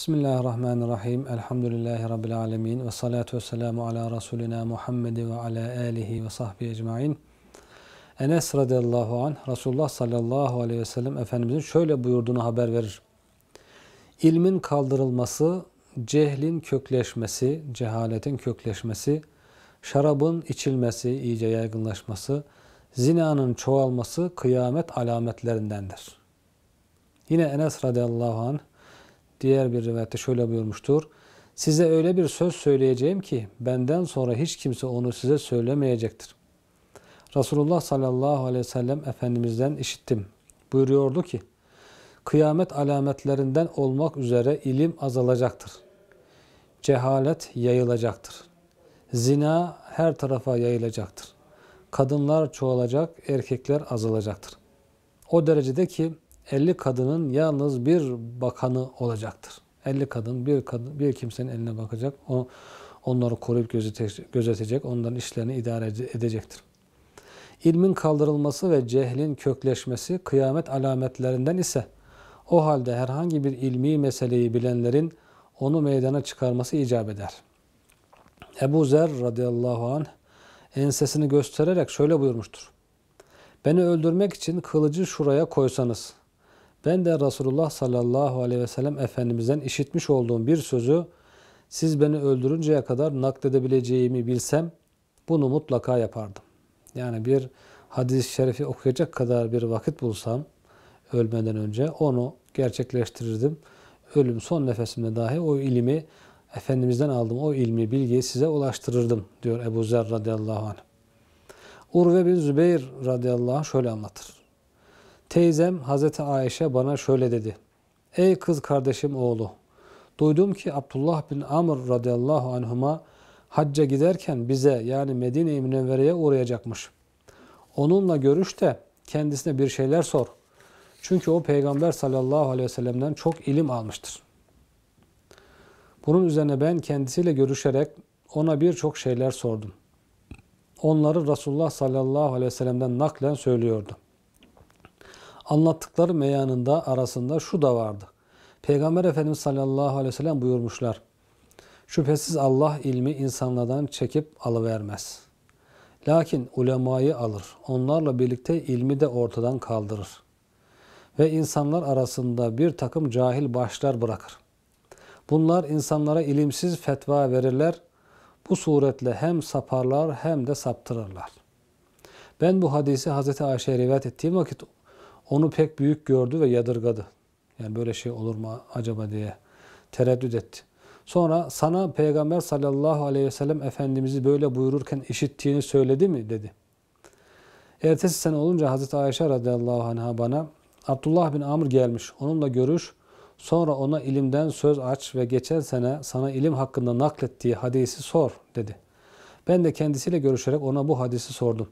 Bismillahirrahmanirrahim. Elhamdülillahi Rabbil alemin. Ve salatu ve selamu ala Resulina Muhammedi ve ala alihi ve sahbihi ecmain. Enes radıyallahu an Resulullah sallallahu aleyhi ve sellem Efendimizin şöyle buyurduğunu haber verir. İlmin kaldırılması, cehlin kökleşmesi, cehaletin kökleşmesi, şarabın içilmesi, iyice yaygınlaşması, zinanın çoğalması kıyamet alametlerindendir. Yine Enes radıyallahu anh Diğer bir rivayette şöyle buyurmuştur. Size öyle bir söz söyleyeceğim ki benden sonra hiç kimse onu size söylemeyecektir. Resulullah sallallahu aleyhi ve sellem Efendimiz'den işittim. Buyuruyordu ki, kıyamet alametlerinden olmak üzere ilim azalacaktır. Cehalet yayılacaktır. Zina her tarafa yayılacaktır. Kadınlar çoğalacak, erkekler azalacaktır. O derecede ki 50 kadının yalnız bir bakanı olacaktır. 50 kadın bir kadın bir kimsenin eline bakacak. O onları koruyup gözetecek, onların işlerini idare edecektir. İlmin kaldırılması ve cehlin kökleşmesi kıyamet alametlerinden ise o halde herhangi bir ilmi meseleyi bilenlerin onu meydana çıkarması icap eder. Ebu Zer radıyallahu anh ensesini göstererek şöyle buyurmuştur. Beni öldürmek için kılıcı şuraya koysanız ben de Resulullah sallallahu aleyhi ve sellem Efendimiz'den işitmiş olduğum bir sözü siz beni öldürünceye kadar nakledebileceğimi bilsem bunu mutlaka yapardım. Yani bir hadis-i şerifi okuyacak kadar bir vakit bulsam ölmeden önce onu gerçekleştirirdim. Ölüm son nefesimde dahi o ilimi Efendimiz'den aldım. O ilmi, bilgiyi size ulaştırırdım diyor Ebu Zer radıyallahu anh. Urve bin Zübeyir radıyallahu anh şöyle anlatır. Teyzem Hazreti Ayşe bana şöyle dedi. Ey kız kardeşim oğlu! Duydum ki Abdullah bin Amr radıyallahu anhuma hacca giderken bize yani Medine-i Münevvere'ye uğrayacakmış. Onunla görüş de kendisine bir şeyler sor. Çünkü o peygamber sallallahu aleyhi ve sellem'den çok ilim almıştır. Bunun üzerine ben kendisiyle görüşerek ona birçok şeyler sordum. Onları Resulullah sallallahu aleyhi ve sellem'den naklen söylüyordu. Anlattıkları meyanında arasında şu da vardı. Peygamber Efendimiz sallallahu aleyhi ve sellem buyurmuşlar. Şüphesiz Allah ilmi insanlardan çekip alıvermez. Lakin ulemayı alır. Onlarla birlikte ilmi de ortadan kaldırır. Ve insanlar arasında bir takım cahil başlar bırakır. Bunlar insanlara ilimsiz fetva verirler. Bu suretle hem saparlar hem de saptırırlar. Ben bu hadisi Hz. Ayşe'ye rivayet ettiğim vakit onu pek büyük gördü ve yadırgadı. Yani böyle şey olur mu acaba diye tereddüt etti. Sonra sana Peygamber sallallahu aleyhi ve sellem Efendimiz'i böyle buyururken işittiğini söyledi mi dedi. Ertesi sene olunca Hazreti Ayşe radıyallahu anh'a bana Abdullah bin Amr gelmiş onunla görüş sonra ona ilimden söz aç ve geçen sene sana ilim hakkında naklettiği hadisi sor dedi. Ben de kendisiyle görüşerek ona bu hadisi sordum.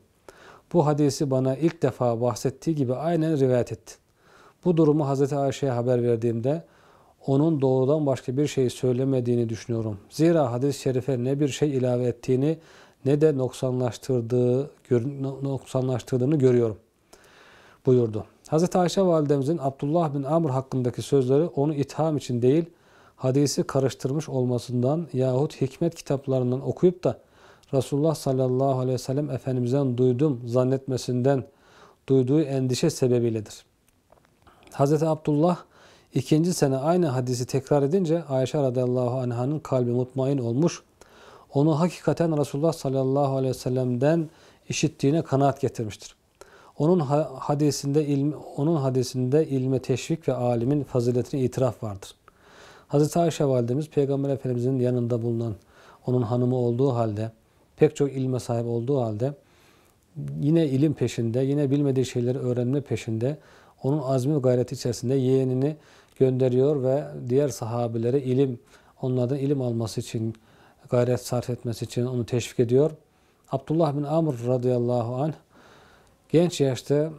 Bu hadisi bana ilk defa bahsettiği gibi aynen rivayet etti. Bu durumu Hazreti Ayşe'ye haber verdiğimde onun doğrudan başka bir şey söylemediğini düşünüyorum. Zira hadis-i şerife ne bir şey ilave ettiğini ne de noksanlaştırdığı, noksanlaştırdığını görüyorum buyurdu. Hazreti Ayşe validemizin Abdullah bin Amr hakkındaki sözleri onu itham için değil, hadisi karıştırmış olmasından yahut hikmet kitaplarından okuyup da Resulullah sallallahu aleyhi ve sellem Efendimiz'den duydum zannetmesinden duyduğu endişe sebebiyledir. Hz. Abdullah ikinci sene aynı hadisi tekrar edince Ayşe radıyallahu anh'ın kalbi mutmain olmuş. Onu hakikaten Resulullah sallallahu aleyhi ve sellem'den işittiğine kanaat getirmiştir. Onun hadisinde ilmi, onun hadisinde ilme teşvik ve alimin faziletine itiraf vardır. Hazreti Ayşe validemiz Peygamber Efendimizin yanında bulunan onun hanımı olduğu halde pek çok ilme sahip olduğu halde yine ilim peşinde, yine bilmediği şeyleri öğrenme peşinde onun azmi ve gayreti içerisinde yeğenini gönderiyor ve diğer sahabilere ilim, onlardan ilim alması için gayret sarf etmesi için onu teşvik ediyor. Abdullah bin Amr radıyallahu anh genç yaşta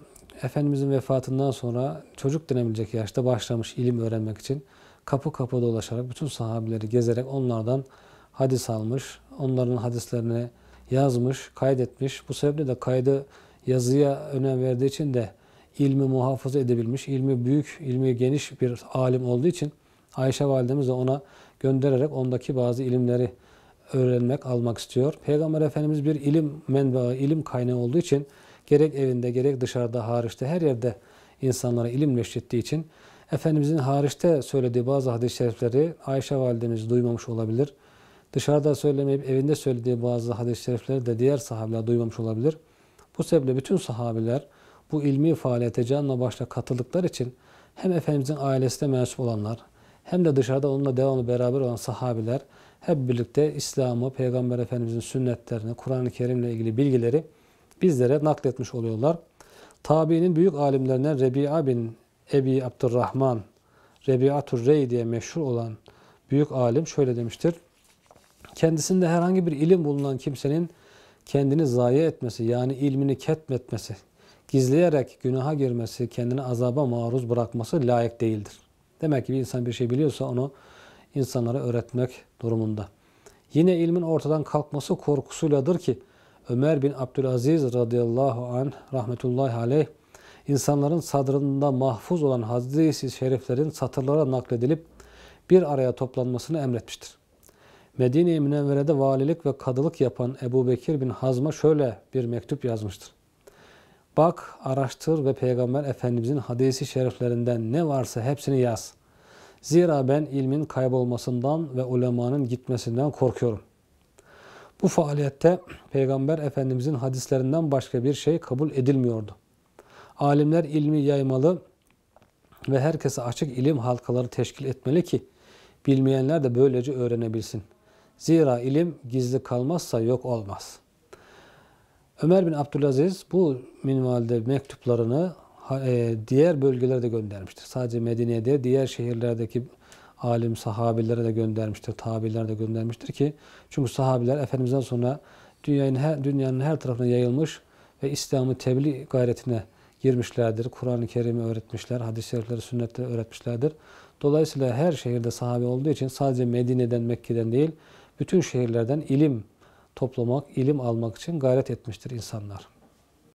Efendimizin vefatından sonra çocuk denebilecek yaşta başlamış ilim öğrenmek için kapı kapı dolaşarak bütün sahabileri gezerek onlardan hadis almış, onların hadislerini yazmış, kaydetmiş. Bu sebeple de kaydı yazıya önem verdiği için de ilmi muhafaza edebilmiş, ilmi büyük, ilmi geniş bir alim olduğu için Ayşe validemiz de ona göndererek ondaki bazı ilimleri öğrenmek, almak istiyor. Peygamber Efendimiz bir ilim menbaı, ilim kaynağı olduğu için gerek evinde, gerek dışarıda, hariçte her yerde insanlara ilim neşrettiği için Efendimizin hariçte söylediği bazı hadis-i şerifleri Ayşe validemiz duymamış olabilir dışarıda söylemeyip evinde söylediği bazı hadis-i şerifleri de diğer sahabeler duymamış olabilir. Bu sebeple bütün sahabiler bu ilmi faaliyete canla başla katıldıkları için hem Efendimizin ailesine mensup olanlar hem de dışarıda onunla devamlı beraber olan sahabiler hep birlikte İslam'ı, Peygamber Efendimizin sünnetlerini, Kur'an-ı Kerim'le ilgili bilgileri bizlere nakletmiş oluyorlar. Tabiinin büyük alimlerinden Rebi'a bin Ebi Abdurrahman, Rebi'atur Rey diye meşhur olan büyük alim şöyle demiştir kendisinde herhangi bir ilim bulunan kimsenin kendini zayi etmesi yani ilmini ketmetmesi, gizleyerek günaha girmesi, kendini azaba maruz bırakması layık değildir. Demek ki bir insan bir şey biliyorsa onu insanlara öğretmek durumunda. Yine ilmin ortadan kalkması korkusuyladır ki Ömer bin Abdülaziz radıyallahu an rahmetullahi aleyh insanların sadrında mahfuz olan hadis-i şeriflerin satırlara nakledilip bir araya toplanmasını emretmiştir. Medine-i Münevvere'de valilik ve kadılık yapan Ebu Bekir bin Hazm'a şöyle bir mektup yazmıştır. Bak, araştır ve Peygamber Efendimizin hadisi şeriflerinden ne varsa hepsini yaz. Zira ben ilmin kaybolmasından ve ulemanın gitmesinden korkuyorum. Bu faaliyette Peygamber Efendimizin hadislerinden başka bir şey kabul edilmiyordu. Alimler ilmi yaymalı ve herkese açık ilim halkaları teşkil etmeli ki bilmeyenler de böylece öğrenebilsin.'' Zira ilim gizli kalmazsa yok olmaz. Ömer bin Abdülaziz bu minvalde mektuplarını e, diğer bölgelere de göndermiştir. Sadece Medine'de, diğer şehirlerdeki alim sahabilere de göndermiştir, tabilere de göndermiştir ki çünkü sahabiler Efendimiz'den sonra dünyanın her, dünyanın her tarafına yayılmış ve İslam'ı tebliğ gayretine girmişlerdir. Kur'an-ı Kerim'i öğretmişler, hadis-i şerifleri, sünnetleri öğretmişlerdir. Dolayısıyla her şehirde sahabe olduğu için sadece Medine'den, Mekke'den değil, bütün şehirlerden ilim toplamak, ilim almak için gayret etmiştir insanlar.